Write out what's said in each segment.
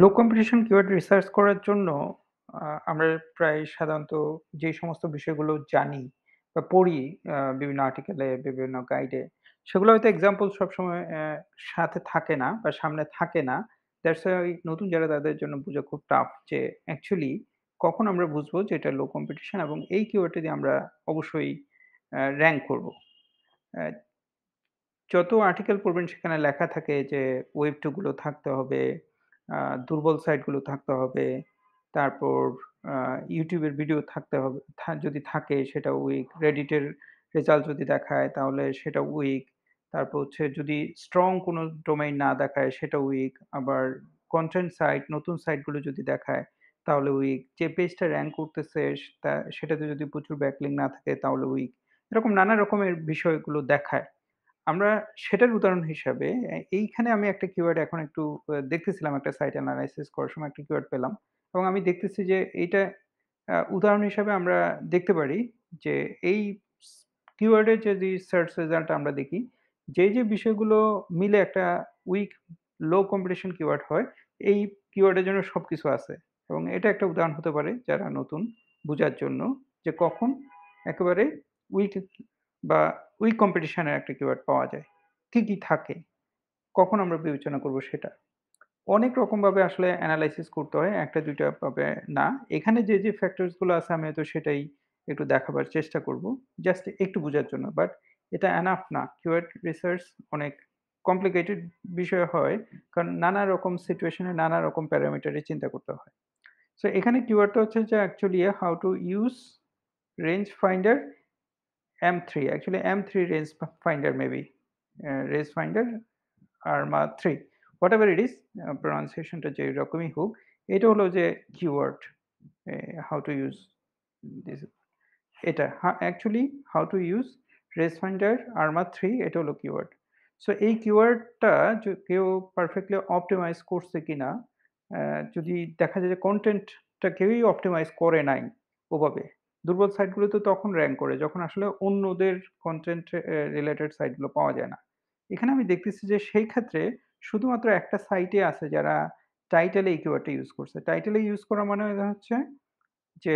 লো competition keyword research করার জন্য আমরা প্রায় সাধারণত যে সমস্ত বিষয়গুলো জানি বা পড়ি বিভিন্ন আর্টিকেলে বিভিন্ন গাইডে সেগুলো হয়তো এক্সাম্পল সবসময় সাথে থাকে না বা সামনে থাকে না দ্যাটস ওই নতুন যারা তাদের জন্য বোঝা খুব টাফ যে অ্যাকচুয়ালি কখন আমরা বুঝবো যে এটা লো কম্পিটিশন এবং এই কিওয়ার্ডটি দিয়ে আমরা অবশ্যই র্যাঙ্ক করব যত আর্টিকেল পড়বেন সেখানে লেখা থাকে যে ওয়েব টুগুলো থাকতে হবে দুর্বল সাইটগুলো থাকতে হবে তারপর ইউটিউবের ভিডিও থাকতে হবে যদি থাকে সেটা উইক রেডিটের রেজাল্ট যদি দেখায় তাহলে সেটা উইক তারপর হচ্ছে যদি স্ট্রং কোনো ডোমেইন না দেখায় সেটা উইক আবার কন্টেন্ট সাইট নতুন সাইটগুলো যদি দেখায় তাহলে উইক যে পেজটা র্যাঙ্ক করতেছে সেটাতে যদি প্রচুর ব্যাকলিং না থাকে তাহলে উইক এরকম নানা রকমের বিষয়গুলো দেখায় আমরা সেটার উদাহরণ হিসাবে এইখানে আমি একটা কিওয়ার্ড এখন একটু দেখতেছিলাম একটা সাইট অ্যানালাইসিস করার সময় একটা কিওয়ার্ড পেলাম এবং আমি দেখতেছি যে এইটা উদাহরণ হিসাবে আমরা দেখতে পারি যে এই কিওয়ার্ডের যদি সার্চ রেজাল্ট আমরা দেখি যে যে বিষয়গুলো মিলে একটা উইক লো কম্পিটিশন কিওয়ার্ড হয় এই কিওয়ার্ডের জন্য সব কিছু আছে এবং এটা একটা উদাহরণ হতে পারে যারা নতুন বোঝার জন্য যে কখন একেবারে উইক বা উইক কম্পিটিশনের একটা কিওয়ার্ড পাওয়া যায় কি কি থাকে কখন আমরা বিবেচনা করব সেটা অনেক রকমভাবে আসলে অ্যানালাইসিস করতে হয় একটা দুইটা ভাবে না এখানে যে যে ফ্যাক্টরসগুলো আছে আমি হয়তো সেটাই একটু দেখাবার চেষ্টা করব জাস্ট একটু বোঝার জন্য বাট এটা অ্যানাফ না কিওয়ার্ড রিসার্চ অনেক কমপ্লিকেটেড বিষয় হয় কারণ নানা রকম সিচুয়েশনে নানা রকম প্যারামিটারে চিন্তা করতে হয় সো এখানে কিওয়ার্ডটা হচ্ছে যে actually how to use range finder M3 actually M3 range finder maybe uh, range finder ARMA 3 whatever it is uh, pronunciationটা যে রকমই হোক এটা হলো যে keyword how to use this এটা actually how to use range finder Arma three এটা হলো কিওয়ার্ড সো এই কিওয়ার্ডটা কেউ পারফেক্টলি অপটিমাইজ করছে কি না যদি দেখা যায় যে কন্টেন্টটা কেউই অপটিমাইজ করে নাই ওভাবে দুর্বল সাইটগুলো তো তখন র্যাঙ্ক করে যখন আসলে অন্যদের কন্টেন্ট রিলেটেড সাইটগুলো পাওয়া যায় না এখানে আমি দেখতেছি যে সেই ক্ষেত্রে শুধুমাত্র একটা সাইটে আছে যারা টাইটেলে এই কিওয়ার্ডটা ইউজ করছে টাইটেলে ইউজ করা মানে হচ্ছে যে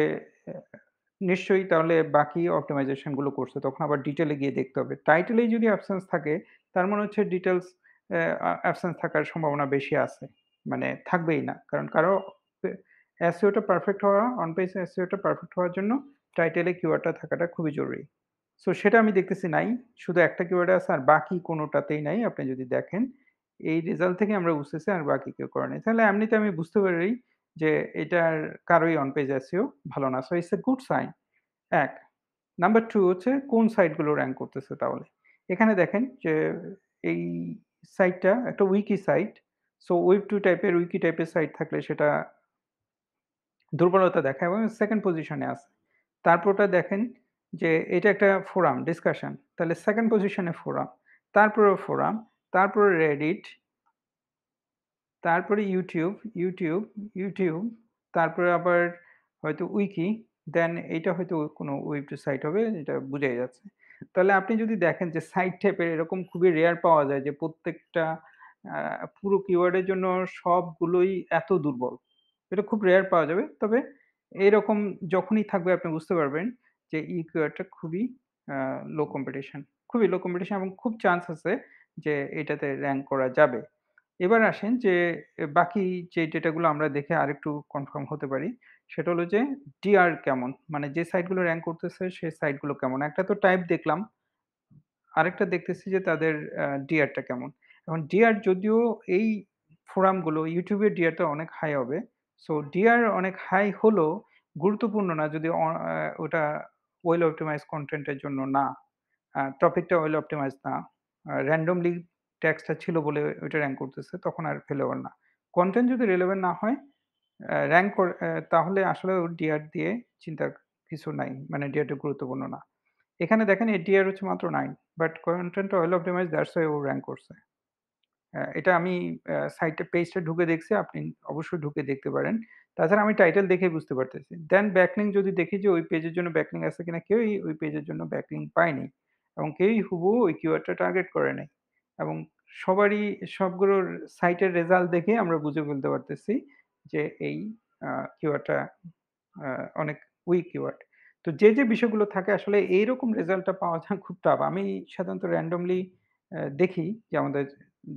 নিশ্চয়ই তাহলে বাকি অপটিমাইজেশনগুলো করছে তখন আবার ডিটেলে গিয়ে দেখতে হবে টাইটেলেই যদি অ্যাবসেন্স থাকে তার মানে হচ্ছে ডিটেলস অ্যাবসেন্স থাকার সম্ভাবনা বেশি আছে মানে থাকবেই না কারণ কারো এসিওটা e পারফেক্ট হওয়া অন পেজ এসিওটা পারফেক্ট হওয়ার জন্য টাইটেলে কিওয়ার্ডটা থাকাটা খুবই জরুরি সো সেটা আমি দেখতেছি নাই শুধু একটা কিওয়ার্ড আছে আর বাকি কোনোটাতেই নাই আপনি যদি দেখেন এই রেজাল্ট থেকে আমরা বুঝতেছি আর বাকি কেউ করে নাই তাহলে এমনিতে আমি বুঝতে পারি যে এটার কারোই অন পেজ এসিও ভালো না so it's a good sign এক নাম্বার টু হচ্ছে কোন সাইটগুলো র্যাঙ্ক করতেছে তাহলে এখানে দেখেন যে এই সাইটটা একটা wiki site so web two টাইপের উইকি টাইপের সাইট থাকলে সেটা দুর্বলতা দেখায় এবং সেকেন্ড পজিশনে আসে তারপরটা দেখেন যে এটা একটা ফোরাম ডিসকাশন তাহলে সেকেন্ড পজিশনে ফোরাম তারপরে ফোরাম তারপরে রেডিট তারপরে ইউটিউব ইউটিউব ইউটিউব তারপরে আবার হয়তো উইকি দেন এটা হয়তো কোনো ওয়েবসাইট হবে এটা বুঝাই যাচ্ছে তাহলে আপনি যদি দেখেন যে সাইট টাইপের এরকম খুবই রেয়ার পাওয়া যায় যে প্রত্যেকটা পুরো কিওয়ার্ডের জন্য সবগুলোই এত দুর্বল এটা খুব রেয়ার পাওয়া যাবে তবে এরকম যখনই থাকবে আপনি বুঝতে পারবেন যে ইকুয়ারটা খুবই লো কম্পিটিশন খুবই লো কম্পিটিশন এবং খুব চান্স আছে যে এটাতে র্যাঙ্ক করা যাবে এবার আসেন যে বাকি যে ডেটাগুলো আমরা দেখে আরেকটু কনফার্ম হতে পারি সেটা হলো যে ডিআর কেমন মানে যে সাইটগুলো র্যাঙ্ক করতেছে সেই সাইটগুলো কেমন একটা তো টাইপ দেখলাম আরেকটা দেখতেছি যে তাদের ডিআরটা কেমন এখন ডিআর যদিও এই ফোরামগুলো ইউটিউবের ডিআরটা অনেক হাই হবে সো ডিআর অনেক হাই হলো গুরুত্বপূর্ণ না যদি ওটা ওয়েল অপটিমাইজ কন্টেন্টের জন্য না টপিকটা ওয়েল অপটিমাইজ না র্যান্ডমলি ট্যাক্সটা ছিল বলে ওইটা র্যাঙ্ক করতেছে তখন আর ফেলেওয়ার না কন্টেন্ট যদি রেলেভেন্ট না হয় র্যাঙ্ক তাহলে আসলে ডিআর দিয়ে চিন্তার কিছু নাই মানে ডিআরটা গুরুত্বপূর্ণ না এখানে দেখেন এটিআর হচ্ছে মাত্র nine but content well optimise that's way ও র্যাঙ্ক করছে এটা আমি সাইটে পেজটা ঢুকে দেখছি আপনি অবশ্যই ঢুকে দেখতে পারেন তাছাড়া আমি টাইটেল দেখে বুঝতে পারতেছি দেন ব্যাকলিং যদি দেখি যে ওই পেজের জন্য ব্যাকলিং আছে কিনা কেউই ওই পেজের জন্য ব্যাকলিং পায়নি এবং কেউই হুবু ওই কিউআরটা টার্গেট করে নাই এবং সবারই সবগুলোর সাইটের রেজাল্ট দেখে আমরা বুঝে ফেলতে পারতেছি যে এই কিওয়ার্ডটা অনেক উইক কিওয়ার্ড তো যে যে বিষয়গুলো থাকে আসলে এইরকম রেজাল্টটা পাওয়া যায় খুব টাফ আমি সাধারণত র্যান্ডমলি দেখি যে আমাদের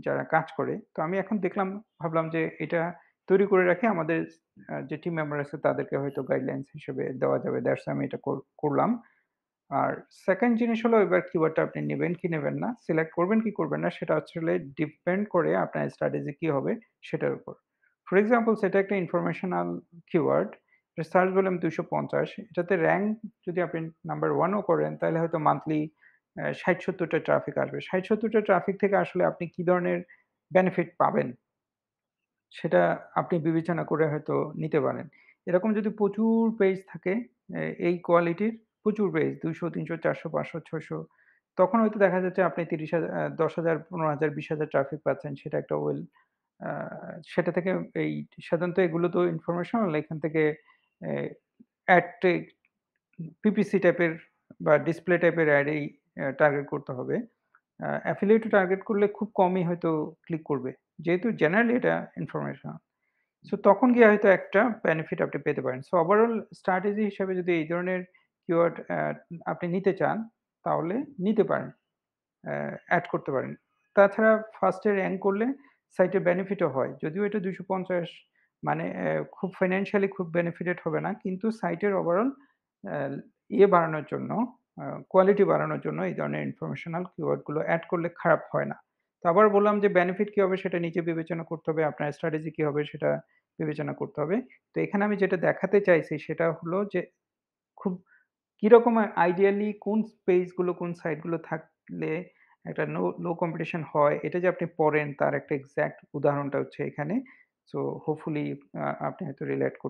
যারা কাজ করে তো আমি এখন দেখলাম ভাবলাম যে এটা তৈরি করে রাখে আমাদের যে টিম মেম্বার আছে তাদেরকে হয়তো গাইডলাইন্স হিসেবে দেওয়া যাবে দ্যাটস আমি এটা করলাম আর সেকেন্ড জিনিস হলো এবার কিওয়ার্ডটা আপনি নেবেন কি নেবেন না সিলেক্ট করবেন কি করবেন না সেটা আসলে ডিপেন্ড করে আপনার স্ট্র্যাটেজি কি হবে সেটার উপর ফর এক্সাম্পল সেটা একটা ইনফরমেশনাল কিওয়ার্ড সার্চ ভলিউম দুইশো পঞ্চাশ এটাতে র্যাঙ্ক যদি আপনি নাম্বার ওয়ানও করেন তাহলে হয়তো মান্থলি ষাট সত্তরটা ট্রাফিক আসবে ষাট সত্তরটা ট্রাফিক থেকে আসলে আপনি কি ধরনের বেনিফিট পাবেন সেটা আপনি বিবেচনা করে হয়তো নিতে পারেন এরকম যদি প্রচুর পেজ থাকে এই কোয়ালিটির প্রচুর পেজ দুইশো তিনশো চারশো পাঁচশো ছশো তখন হয়তো দেখা যাচ্ছে আপনি তিরিশ হাজার দশ হাজার পনেরো হাজার বিশ হাজার ট্রাফিক পাচ্ছেন সেটা একটা ওয়েল সেটা থেকে এই সাধারণত এগুলো তো ইনফরমেশনাল এখান থেকে অ্যাড পিপিসি টাইপের বা ডিসপ্লে টাইপের অ্যাড এই টার্গেট করতে হবে অ্যাফিলিয়েট টার্গেট করলে খুব কমই হয়তো ক্লিক করবে যেহেতু জেনারেলি এটা ইনফরমেশন সো তখন গিয়ে হয়তো একটা বেনিফিট আপনি পেতে পারেন সো ওভারঅল স্ট্র্যাটেজি হিসেবে যদি এই ধরনের কিওয়ার্ড আপনি নিতে চান তাহলে নিতে পারেন অ্যাড করতে পারেন তাছাড়া ফার্স্টে র্যাঙ্ক করলে সাইটে বেনিফিটও হয় যদিও এটা দুশো পঞ্চাশ মানে খুব ফাইন্যান্সিয়ালি খুব বেনিফিটেড হবে না কিন্তু সাইটের ওভারঅল ইয়ে বাড়ানোর জন্য কোয়ালিটি বাড়ানোর জন্য এই ধরনের ইনফরমেশনাল কিওয়ার্ডগুলো অ্যাড করলে খারাপ হয় না তো আবার বললাম যে বেনিফিট কী হবে সেটা নিজে বিবেচনা করতে হবে আপনার স্ট্র্যাটেজি কী হবে সেটা বিবেচনা করতে হবে তো এখানে আমি যেটা দেখাতে চাইছি সেটা হলো যে খুব কীরকম আইডিয়ালি কোন স্পেসগুলো কোন সাইটগুলো থাকলে একটা নো লো কম্পিটিশন হয় এটা যে আপনি পড়েন তার একটা এক্স্যাক্ট উদাহরণটা হচ্ছে এখানে সো হোপফুলি আপনি হয়তো রিলেট করতে